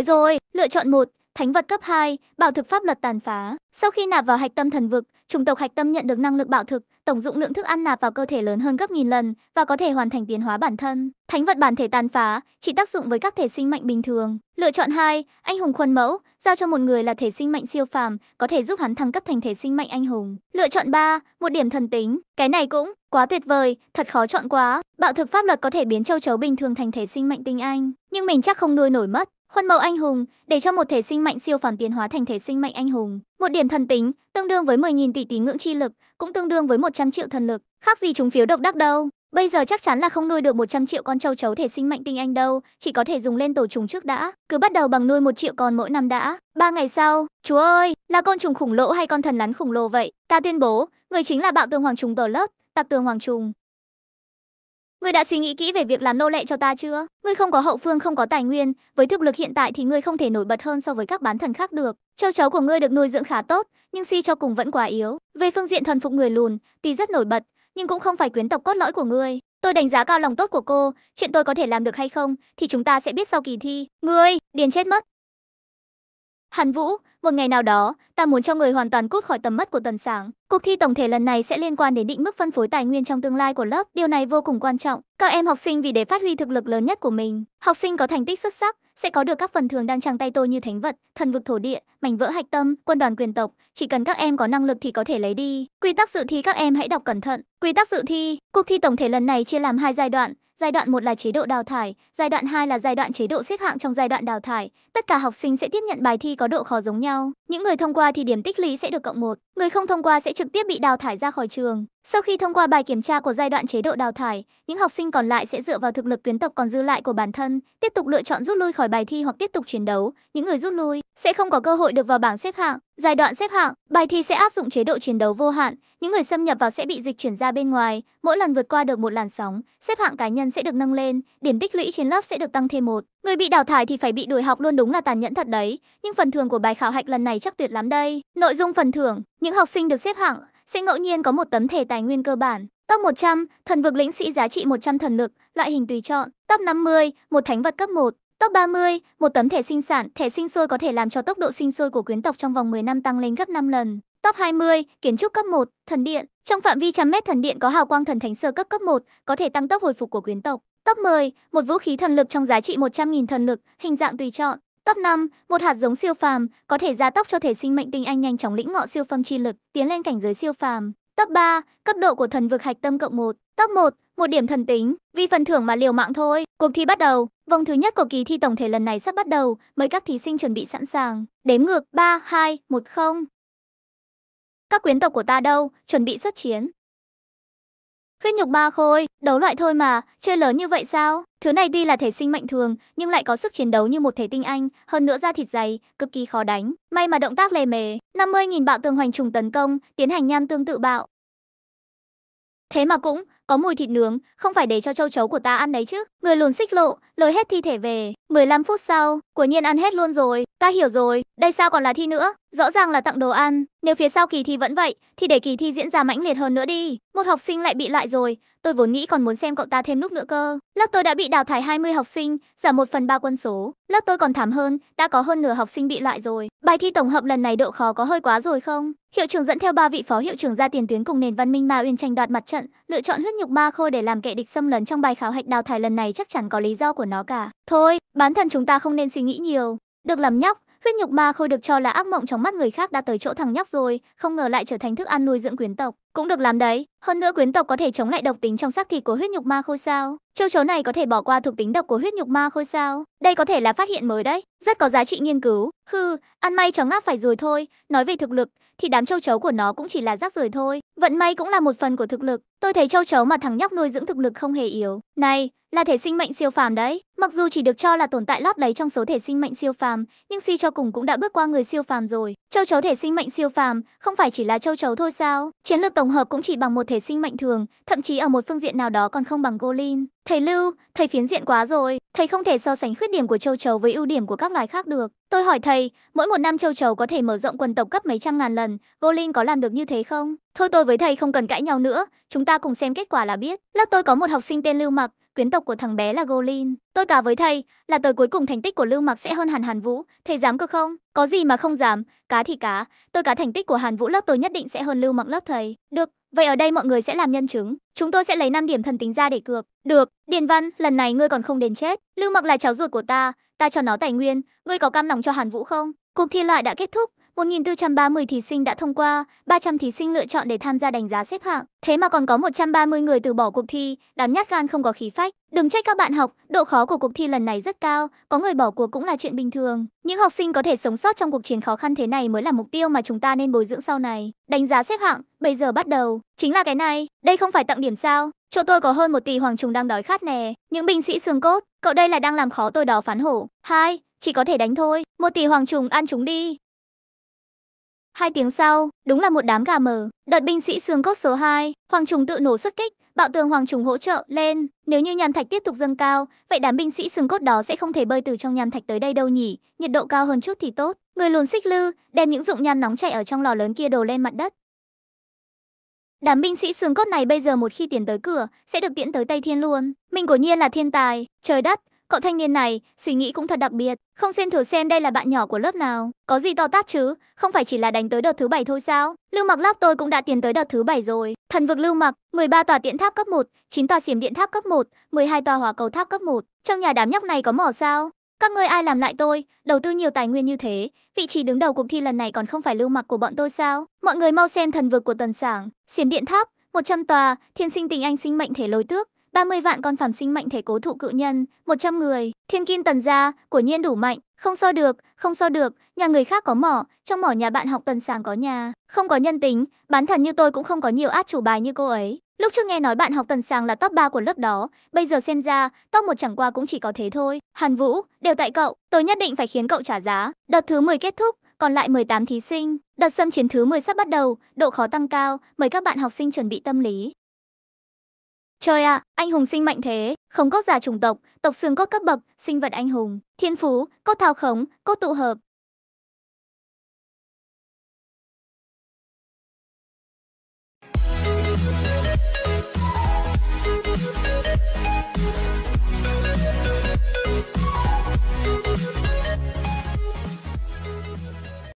tới rồi, lựa chọn một Thánh vật cấp 2, bảo thực pháp luật tàn phá. Sau khi nạp vào hạch tâm thần vực, chủng tộc hạch tâm nhận được năng lực bảo thực, tổng dụng lượng thức ăn nạp vào cơ thể lớn hơn gấp nghìn lần và có thể hoàn thành tiến hóa bản thân. Thánh vật bản thể tàn phá chỉ tác dụng với các thể sinh mệnh bình thường. Lựa chọn 2, anh hùng khuôn mẫu, giao cho một người là thể sinh mệnh siêu phàm, có thể giúp hắn thăng cấp thành thể sinh mệnh anh hùng. Lựa chọn 3, một điểm thần tính. Cái này cũng quá tuyệt vời, thật khó chọn quá. Bạo thực pháp luật có thể biến châu chấu bình thường thành thể sinh mệnh tinh anh, nhưng mình chắc không nuôi nổi mất. Khuôn mẫu anh hùng, để cho một thể sinh mạnh siêu phàm tiến hóa thành thể sinh mạnh anh hùng, một điểm thần tính, tương đương với 10.000 tỷ tỷ ngưỡng chi lực, cũng tương đương với 100 triệu thần lực, khác gì chúng phiếu độc đắc đâu. Bây giờ chắc chắn là không nuôi được 100 triệu con châu chấu thể sinh mạnh tinh anh đâu, chỉ có thể dùng lên tổ trùng trước đã, cứ bắt đầu bằng nuôi một triệu con mỗi năm đã. Ba ngày sau, chúa ơi, là con trùng khủng lỗ hay con thần lắn khủng lồ vậy? Ta tuyên bố, người chính là bạo tường hoàng trùng tờ lớp, tạc tường hoàng trùng. Ngươi đã suy nghĩ kỹ về việc làm nô lệ cho ta chưa? Ngươi không có hậu phương, không có tài nguyên, với thực lực hiện tại thì ngươi không thể nổi bật hơn so với các bán thần khác được. Châu chấu của ngươi được nuôi dưỡng khá tốt, nhưng si cho cùng vẫn quá yếu. Về phương diện thần phục người lùn, thì rất nổi bật, nhưng cũng không phải quyến tộc cốt lõi của ngươi. Tôi đánh giá cao lòng tốt của cô, chuyện tôi có thể làm được hay không thì chúng ta sẽ biết sau kỳ thi. Ngươi, điền chết mất. Hàn Vũ, một ngày nào đó, ta muốn cho người hoàn toàn cút khỏi tầm mắt của tần sáng. Cuộc thi tổng thể lần này sẽ liên quan đến định mức phân phối tài nguyên trong tương lai của lớp, điều này vô cùng quan trọng. Các em học sinh vì để phát huy thực lực lớn nhất của mình, học sinh có thành tích xuất sắc sẽ có được các phần thưởng đang trăng tay tôi như thánh vật, thần vực thổ địa, mảnh vỡ hạch tâm, quân đoàn quyền tộc, chỉ cần các em có năng lực thì có thể lấy đi. Quy tắc dự thi các em hãy đọc cẩn thận. Quy tắc dự thi, cuộc thi tổng thể lần này chia làm hai giai đoạn, Giai đoạn 1 là chế độ đào thải, giai đoạn 2 là giai đoạn chế độ xếp hạng trong giai đoạn đào thải. Tất cả học sinh sẽ tiếp nhận bài thi có độ khó giống nhau. Những người thông qua thì điểm tích lũy sẽ được cộng 1, người không thông qua sẽ trực tiếp bị đào thải ra khỏi trường. Sau khi thông qua bài kiểm tra của giai đoạn chế độ đào thải, những học sinh còn lại sẽ dựa vào thực lực tuyến tộc còn dư lại của bản thân, tiếp tục lựa chọn rút lui khỏi bài thi hoặc tiếp tục chiến đấu. Những người rút lui sẽ không có cơ hội được vào bảng xếp hạng. Giai đoạn xếp hạng, bài thi sẽ áp dụng chế độ chiến đấu vô hạn, những người xâm nhập vào sẽ bị dịch chuyển ra bên ngoài, mỗi lần vượt qua được một làn sóng, xếp hạng cá nhân sẽ được nâng lên, điểm tích lũy trên lớp sẽ được tăng thêm một. Người bị đào thải thì phải bị đuổi học luôn đúng là tàn nhẫn thật đấy, nhưng phần thưởng của bài khảo hạch lần này chắc tuyệt lắm đây. Nội dung phần thưởng, những học sinh được xếp hạng sẽ ngẫu nhiên có một tấm thẻ tài nguyên cơ bản, Top 100, thần vực lĩnh sĩ giá trị 100 thần lực, loại hình tùy chọn. Top 50, một thánh vật cấp 1, Top 30, một tấm thẻ sinh sản, thẻ sinh sôi có thể làm cho tốc độ sinh sôi của quyến tộc trong vòng 10 năm tăng lên gấp 5 lần. Top 20, kiến trúc cấp 1, thần điện. Trong phạm vi trăm mét thần điện có hào quang thần thánh sơ cấp cấp 1, có thể tăng tốc hồi phục của quyến tộc. Top 10, một vũ khí thần lực trong giá trị 100.000 thần lực, hình dạng tùy chọn. Top 5, một hạt giống siêu phàm, có thể gia tốc cho thể sinh mệnh tinh anh nhanh chóng lĩnh ngộ siêu phàm chi lực, tiến lên cảnh giới siêu phàm. Top 3, cấp độ của thần vực hạch tâm cộng 1. Top 1, một điểm thần tính, vì phần thưởng mà liều mạng thôi. Cuộc thi bắt đầu, vòng thứ nhất của kỳ thi tổng thể lần này sắp bắt đầu, mời các thí sinh chuẩn bị sẵn sàng. Đếm ngược 3, 2, 1, 0. Các quyến tộc của ta đâu, chuẩn bị xuất chiến. khuyết nhục ba khôi, đấu loại thôi mà, chơi lớn như vậy sao? Thứ này tuy là thể sinh mạnh thường, nhưng lại có sức chiến đấu như một thể tinh anh, hơn nữa da thịt dày, cực kỳ khó đánh. May mà động tác lề mề, 50.000 bạo tường hoành trùng tấn công, tiến hành nham tương tự bạo. Thế mà cũng, có mùi thịt nướng, không phải để cho châu chấu của ta ăn đấy chứ. Người lùn xích lộ, lôi hết thi thể về. 15 phút sau, của nhiên ăn hết luôn rồi. Ta hiểu rồi, đây sao còn là thi nữa, rõ ràng là tặng đồ ăn, nếu phía sau kỳ thi vẫn vậy, thì để kỳ thi diễn ra mãnh liệt hơn nữa đi. Một học sinh lại bị lại rồi, tôi vốn nghĩ còn muốn xem cậu ta thêm lúc nữa cơ. Lắc tôi đã bị đào thải 20 học sinh, giảm 1 phần 3 quân số. Lắc tôi còn thảm hơn, đã có hơn nửa học sinh bị loại rồi. Bài thi tổng hợp lần này độ khó có hơi quá rồi không? Hiệu trưởng dẫn theo ba vị phó hiệu trưởng ra tiền tuyến cùng nền văn minh Ma Uyên tranh đoạt mặt trận, lựa chọn huyết nhục ma khôi để làm kẻ địch xâm lấn trong bài khảo hạch đào thải lần này chắc chắn có lý do của nó cả. Thôi, bán thần chúng ta không nên suy nghĩ nhiều. Được làm nhóc, huyết nhục ma khôi được cho là ác mộng trong mắt người khác đã tới chỗ thằng nhóc rồi, không ngờ lại trở thành thức ăn nuôi dưỡng quyến tộc. Cũng được làm đấy, hơn nữa quyến tộc có thể chống lại độc tính trong xác thịt của huyết nhục ma khôi sao? Châu chấu này có thể bỏ qua thuộc tính độc của huyết nhục ma khôi sao? Đây có thể là phát hiện mới đấy, rất có giá trị nghiên cứu. hư, ăn may chó ngáp phải rồi thôi, nói về thực lực thì đám châu chấu của nó cũng chỉ là rác rưởi thôi, vận may cũng là một phần của thực lực. Tôi thấy châu chấu mà thằng nhóc nuôi dưỡng thực lực không hề yếu. Này, là thể sinh mệnh siêu phàm đấy. Mặc dù chỉ được cho là tồn tại lót đấy trong số thể sinh mệnh siêu phàm, nhưng suy cho cùng cũng đã bước qua người siêu phàm rồi. Châu chấu thể sinh mệnh siêu phàm, không phải chỉ là châu chấu thôi sao? Chiến lược tổng hợp cũng chỉ bằng một thể sinh mạnh thường, thậm chí ở một phương diện nào đó còn không bằng Golin. Thầy Lưu, thầy phiến diện quá rồi, thầy không thể so sánh khuyết điểm của châu chấu với ưu điểm của các loài khác được. Tôi hỏi thầy, mỗi một năm châu chấu có thể mở rộng quần tộc cấp mấy trăm ngàn lần, Golin có làm được như thế không? Thôi tôi với thầy không cần cãi nhau nữa, chúng ta cùng xem kết quả là biết. Lớp tôi có một học sinh tên Lưu Mặc, quyến tộc của thằng bé là Golin. Tôi cả với thầy, là tới cuối cùng thành tích của Lưu Mặc sẽ hơn hẳn Hàn Vũ, thầy dám cơ không? Có gì mà không dám, cá thì cá, tôi cả thành tích của Hàn Vũ lớp tôi nhất định sẽ hơn Lưu Mặc lớp thầy. Được, vậy ở đây mọi người sẽ làm nhân chứng, chúng tôi sẽ lấy 5 điểm thần tính ra để cược. Được, Điền Văn, lần này ngươi còn không đến chết, Lưu Mặc là cháu ruột của ta, ta cho nó tài nguyên, ngươi có cam lòng cho Hàn Vũ không? Cuộc thi loại đã kết thúc, 1.430 thí sinh đã thông qua, 300 thí sinh lựa chọn để tham gia đánh giá xếp hạng. Thế mà còn có 130 người từ bỏ cuộc thi, đám nhát gan không có khí phách. Đừng trách các bạn học, độ khó của cuộc thi lần này rất cao, có người bỏ cuộc cũng là chuyện bình thường. Những học sinh có thể sống sót trong cuộc chiến khó khăn thế này mới là mục tiêu mà chúng ta nên bồi dưỡng sau này. Đánh giá xếp hạng, bây giờ bắt đầu. Chính là cái này, đây không phải tặng điểm sao? Chỗ tôi có hơn một tỷ hoàng trùng đang đói khát nè. Những binh sĩ xương cốt, cậu đây là đang làm khó tôi đó phán hổ. Hai, chỉ có thể đánh thôi. Một tỷ hoàng trùng ăn chúng đi. Hai tiếng sau, đúng là một đám gà mờ. Đợt binh sĩ xương cốt số 2, Hoàng Trùng tự nổ xuất kích, bạo tường Hoàng Trùng hỗ trợ lên. Nếu như nham thạch tiếp tục dâng cao, vậy đám binh sĩ xương cốt đó sẽ không thể bơi từ trong nham thạch tới đây đâu nhỉ? Nhiệt độ cao hơn chút thì tốt. Người luồn xích lư, đem những dụng nham nóng chảy ở trong lò lớn kia đổ lên mặt đất. Đám binh sĩ xương cốt này bây giờ một khi tiến tới cửa, sẽ được tiễn tới Tây Thiên luôn. Mình 果 nhiên là thiên tài, trời đất, Cậu thanh niên này, suy nghĩ cũng thật đặc biệt, không xem thử xem đây là bạn nhỏ của lớp nào, có gì to tát chứ, không phải chỉ là đánh tới đợt thứ bảy thôi sao? Lưu Mặc Lab tôi cũng đã tiến tới đợt thứ bảy rồi. Thần vực Lưu Mặc, 13 tòa tiện tháp cấp 1, 9 tòa xiểm điện tháp cấp 1, 12 tòa hỏa cầu tháp cấp 1. Trong nhà đám nhóc này có mỏ sao? Các ngươi ai làm lại tôi, đầu tư nhiều tài nguyên như thế, vị trí đứng đầu cuộc thi lần này còn không phải lưu mặc của bọn tôi sao? Mọi người mau xem thần vực của tần sảng, xiểm điện tháp, 100 tòa, thiên sinh tình anh sinh mệnh thể lối tước, 30 vạn con phàm sinh mạnh thể cố thụ cự nhân, 100 người, thiên kim tần gia, của nhiên đủ mạnh, không so được, không so được, nhà người khác có mỏ, trong mỏ nhà bạn học tần sàng có nhà, không có nhân tính, bán thần như tôi cũng không có nhiều át chủ bài như cô ấy. Lúc trước nghe nói bạn học tần sàng là top 3 của lớp đó, bây giờ xem ra, top một chẳng qua cũng chỉ có thế thôi. Hàn Vũ, đều tại cậu, tôi nhất định phải khiến cậu trả giá. Đợt thứ 10 kết thúc, còn lại 18 thí sinh. Đợt xâm chiến thứ 10 sắp bắt đầu, độ khó tăng cao, mời các bạn học sinh chuẩn bị tâm lý. Trời ạ, à, anh hùng sinh mạnh thế, không có giả chủng tộc, tộc xương có cấp bậc, sinh vật anh hùng, thiên phú, có thao khống, có tụ hợp,